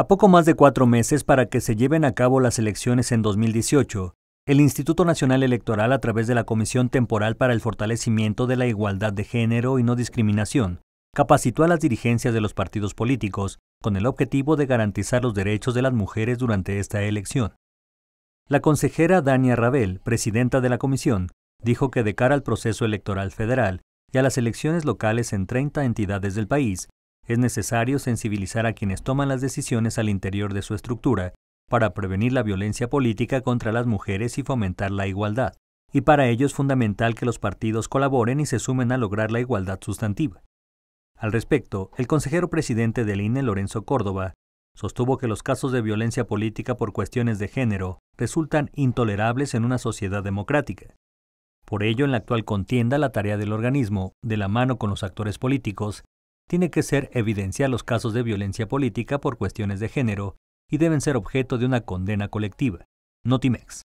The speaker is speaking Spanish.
A poco más de cuatro meses para que se lleven a cabo las elecciones en 2018, el Instituto Nacional Electoral, a través de la Comisión Temporal para el Fortalecimiento de la Igualdad de Género y No Discriminación, capacitó a las dirigencias de los partidos políticos con el objetivo de garantizar los derechos de las mujeres durante esta elección. La consejera Dania Rabel, presidenta de la comisión, dijo que de cara al proceso electoral federal y a las elecciones locales en 30 entidades del país, es necesario sensibilizar a quienes toman las decisiones al interior de su estructura para prevenir la violencia política contra las mujeres y fomentar la igualdad. Y para ello es fundamental que los partidos colaboren y se sumen a lograr la igualdad sustantiva. Al respecto, el consejero presidente del INE, Lorenzo Córdoba, sostuvo que los casos de violencia política por cuestiones de género resultan intolerables en una sociedad democrática. Por ello, en la actual contienda, la tarea del organismo, de la mano con los actores políticos, tiene que ser evidenciar los casos de violencia política por cuestiones de género y deben ser objeto de una condena colectiva. Notimex.